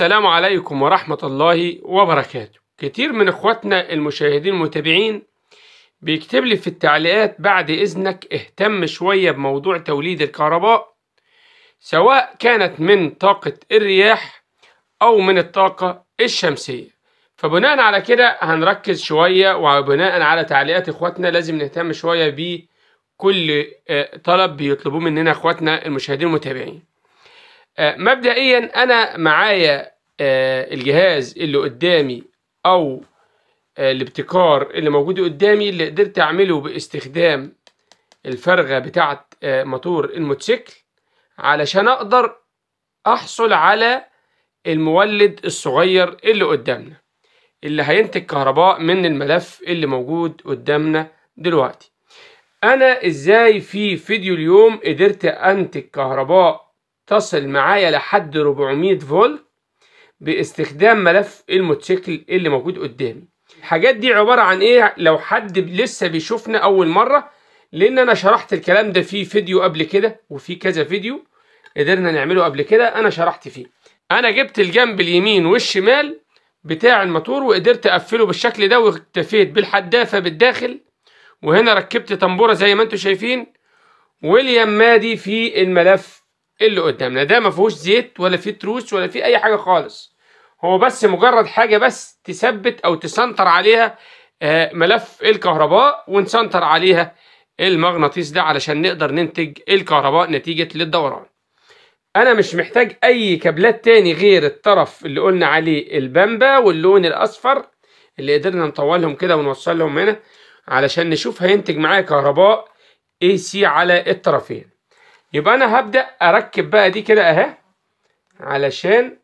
السلام عليكم ورحمة الله وبركاته كتير من اخواتنا المشاهدين المتابعين بيكتب لي في التعليقات بعد اذنك اهتم شوية بموضوع توليد الكهرباء سواء كانت من طاقة الرياح او من الطاقة الشمسية فبناء على كده هنركز شوية وبناء على تعليقات اخواتنا لازم نهتم شوية بكل آه، طلب بيطلبوه مننا اخواتنا المشاهدين المتابعين آه، مبدئيا انا معايا آه، الجهاز اللي قدامي او آه، الابتكار اللي موجود قدامي اللي قدرت اعمله باستخدام الفرغه بتاعه موتور الموتوسيكل علشان اقدر احصل على المولد الصغير اللي قدامنا اللي هينتج كهرباء من الملف اللي موجود قدامنا دلوقتي انا ازاي في فيديو اليوم قدرت انتج كهرباء تصل معايا لحد 400 فولت باستخدام ملف الموتوسيكل اللي موجود قدامي الحاجات دي عبارة عن ايه لو حد لسه بيشوفنا اول مرة لان انا شرحت الكلام ده في فيديو قبل كده وفي كذا فيديو قدرنا نعمله قبل كده انا شرحت فيه انا جبت الجنب اليمين والشمال بتاع الموتور وقدرت اقفله بالشكل ده واكتفيت بالحدافة بالداخل وهنا ركبت طنبوره زي ما انتم شايفين واليمادي في الملف اللي قدامنا ده ما فيهوش زيت ولا فيه تروس ولا فيه اي حاجه خالص هو بس مجرد حاجه بس تثبت او تسنتر عليها آه، ملف الكهرباء ونسنتر عليها المغناطيس ده علشان نقدر ننتج الكهرباء نتيجه للدوران انا مش محتاج اي كابلات تاني غير الطرف اللي قلنا عليه البامبا واللون الاصفر اللي قدرنا نطولهم كده ونوصلهم هنا علشان نشوف هينتج معايا كهرباء اي سي على الطرفين يبقى انا هبدا اركب بقى دي كده اهي علشان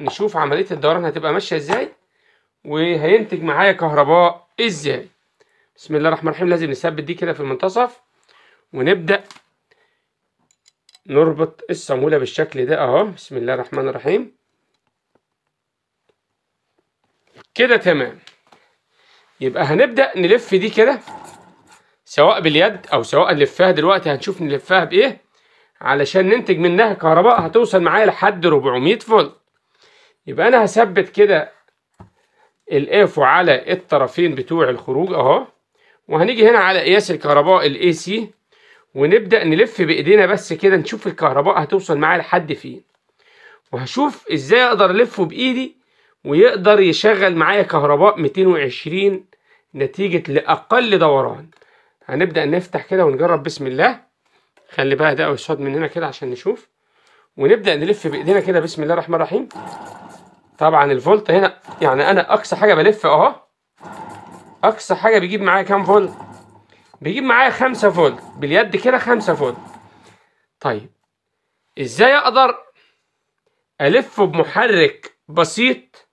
نشوف عمليه الدوران هتبقى ماشيه ازاي وهينتج معايا كهرباء ازاي بسم الله الرحمن الرحيم لازم نثبت دي كده في المنتصف ونبدا نربط الصاموله بالشكل ده اهو بسم الله الرحمن الرحيم كده تمام يبقى هنبدا نلف دي كده سواء باليد او سواء نلفها دلوقتي هنشوف نلفها بايه علشان ننتج منها كهرباء هتوصل معايا لحد 400 فولت يبقى انا هثبت كده الاف على الطرفين بتوع الخروج اهو وهنيجي هنا على قياس الكهرباء الاي سي ونبدا نلف بايدينا بس كده نشوف الكهرباء هتوصل معايا لحد فين وهشوف ازاي اقدر الفه بايدي ويقدر يشغل معايا كهرباء 220 نتيجه لاقل دوران هنبدا نفتح كده ونجرب بسم الله خلي بقى ده او من هنا كده عشان نشوف ونبدا نلف بايدينا كده بسم الله الرحمن الرحيم طبعا الفولت هنا يعني انا اقصى حاجه بلف اهو اقصى حاجه بيجيب معايا كام فولت بيجيب معايا 5 فولت باليد كده 5 فولت طيب ازاي اقدر الف بمحرك بسيط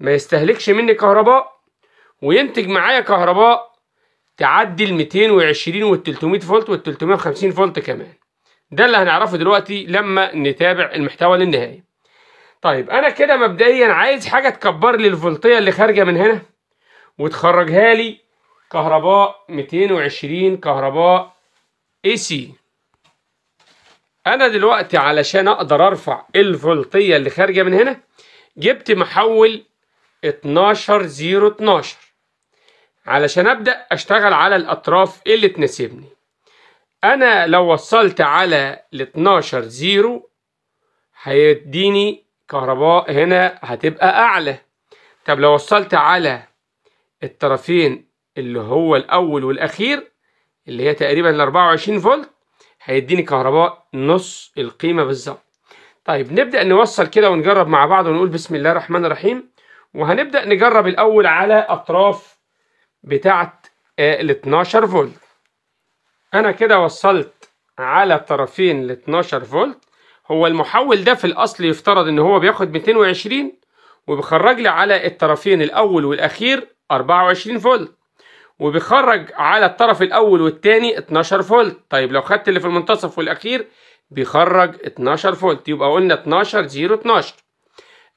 ما يستهلكش مني كهرباء وينتج معايا كهرباء تعدي ال 220 وال 300 فولت وال 350 فولت كمان ده اللي هنعرفه دلوقتي لما نتابع المحتوى للنهايه طيب انا كده مبدئيا عايز حاجه تكبر لي الفولتيه اللي خارجه من هنا وتخرجها لي كهرباء 220 كهرباء اي سي انا دلوقتي علشان اقدر ارفع الفولتيه اللي خارجه من هنا جبت محول 12012 علشان ابدا اشتغل على الاطراف اللي تناسبني انا لو وصلت على ال 12 زيرو هيديني كهرباء هنا هتبقى اعلى طب لو وصلت على الطرفين اللي هو الاول والاخير اللي هي تقريبا ال 24 فولت هيديني كهرباء نص القيمه بالظبط طيب نبدا نوصل كده ونجرب مع بعض ونقول بسم الله الرحمن الرحيم وهنبدا نجرب الاول على اطراف بتاعت آه، ال 12 فولت انا كده وصلت على الطرفين ال 12 فولت هو المحول ده في الاصل يفترض ان هو بياخد 220 وبيخرج لي على الطرفين الاول والاخير 24 فولت وبيخرج على الطرف الاول والثاني 12 فولت طيب لو خدت اللي في المنتصف والاخير بيخرج 12 فولت يبقى قلنا 12 0 12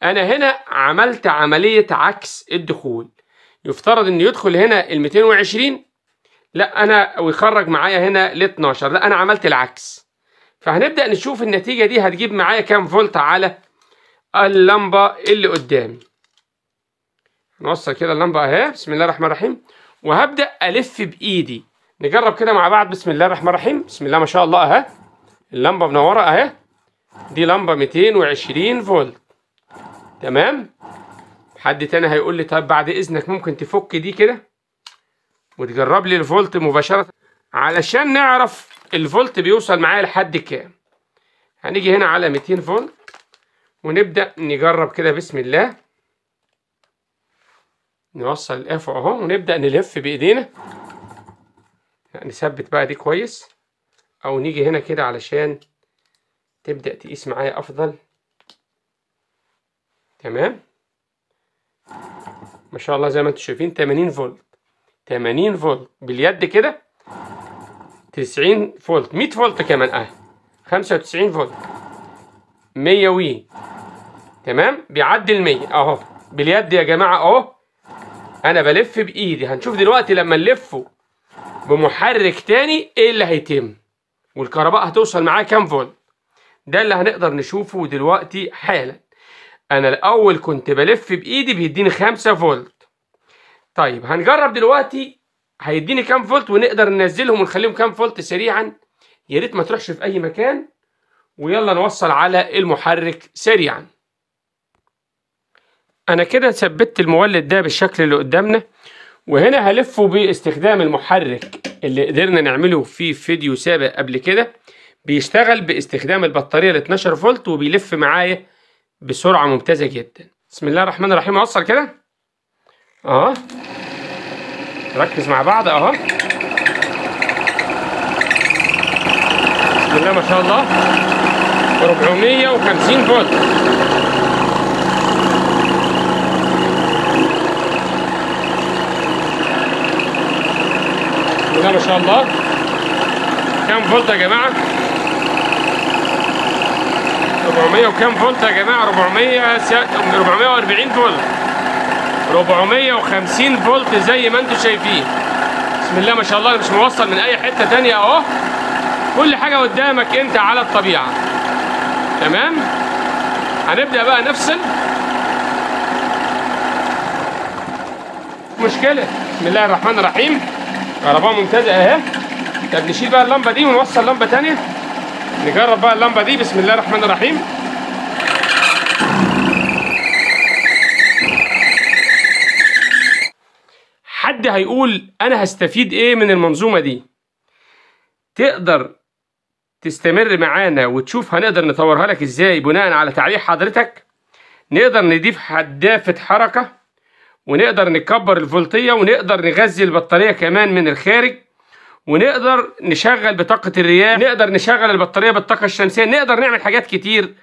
انا هنا عملت عمليه عكس الدخول يفترض ان يدخل هنا ال 220 لا انا ويخرج معايا هنا ال 12 لا انا عملت العكس فهنبدا نشوف النتيجه دي هتجيب معايا كام فولت على اللمبه اللي قدامي نوصل كده اللمبه اهي بسم الله الرحمن الرحيم وهبدا الف بايدي نجرب كده مع بعض بسم الله الرحمن الرحيم بسم الله ما شاء الله اهي اللمبه منوره اهي دي لمبه 220 فولت تمام حد تاني هيقول لي طيب بعد اذنك ممكن تفك دي كده وتجرب لي الفولت مباشره علشان نعرف الفولت بيوصل معايا لحد كام هنيجي هنا على 200 فولت ونبدا نجرب كده بسم الله نوصل الاف اهو ونبدا نلف بايدينا نثبت بقى دي كويس او نيجي هنا كده علشان تبدا تقيس معايا افضل تمام ما شاء الله زي ما انتم شايفين 80 فولت 80 فولت باليد كده 90 فولت 100 فولت كمان اهي 95 فولت 100 وي تمام بيعدي ال 100 اهو باليد يا جماعه اهو انا بلف بايدي هنشوف دلوقتي لما نلفه بمحرك تاني ايه اللي هيتم والكهرباء هتوصل معاه كام فولت ده اللي هنقدر نشوفه دلوقتي حالا انا الاول كنت بلف بايدي بيديني 5 فولت طيب هنجرب دلوقتي هيديني كام فولت ونقدر ننزلهم ونخليهم كام فولت سريعا يا ريت ما تروحش في اي مكان ويلا نوصل على المحرك سريعا انا كده ثبت المولد ده بالشكل اللي قدامنا وهنا هلفه باستخدام المحرك اللي قدرنا نعمله في فيديو سابق قبل كده بيشتغل باستخدام البطارية ال 12 فولت وبيلف معايا بسرعة ممتازة جدا بسم الله الرحمن الرحيم اوصل كده اهو ركز مع بعض اهو بسم الله ما شاء الله 450 فولت بسم الله ما شاء الله كام فولت يا جماعه 400 وكام فولت يا جماعه 400 س... 440 فولت 450 فولت زي ما انتم شايفين بسم الله ما شاء الله مش موصل من اي حته ثانيه اهو كل حاجه قدامك انت على الطبيعه تمام هنبدا بقى نفصل مشكله بسم الله الرحمن الرحيم كهرباء ممتازه اهي طب نشيل بقى اللمبه دي ونوصل لمبه ثانيه نجرب بقى اللمبه دي بسم الله الرحمن الرحيم حد هيقول انا هستفيد ايه من المنظومه دي تقدر تستمر معانا وتشوف هنقدر نطورها لك ازاي بناء على تعليق حضرتك نقدر نضيف حدافه حركه ونقدر نكبر الفولتيه ونقدر نغذي البطاريه كمان من الخارج ونقدر نشغل بطاقة الرياح نقدر نشغل البطارية بالطاقة الشمسية نقدر نعمل حاجات كتير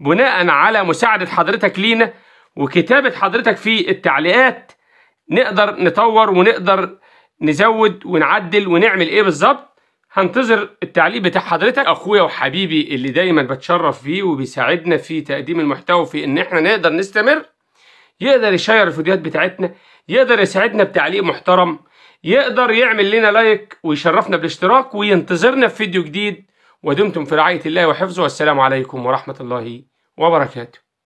بناء على مساعدة حضرتك لينا وكتابة حضرتك في التعليقات نقدر نطور ونقدر نزود ونعدل ونعمل ايه بالظبط هنتظر التعليق بتاع حضرتك اخويا وحبيبي اللي دايما بتشرف فيه وبيساعدنا في تقديم المحتوى في ان احنا نقدر نستمر يقدر يشير الفيديوهات بتاعتنا يقدر يساعدنا بتعليق محترم يقدر يعمل لنا لايك ويشرفنا بالاشتراك وينتظرنا في فيديو جديد ودمتم في رعاية الله وحفظه والسلام عليكم ورحمة الله وبركاته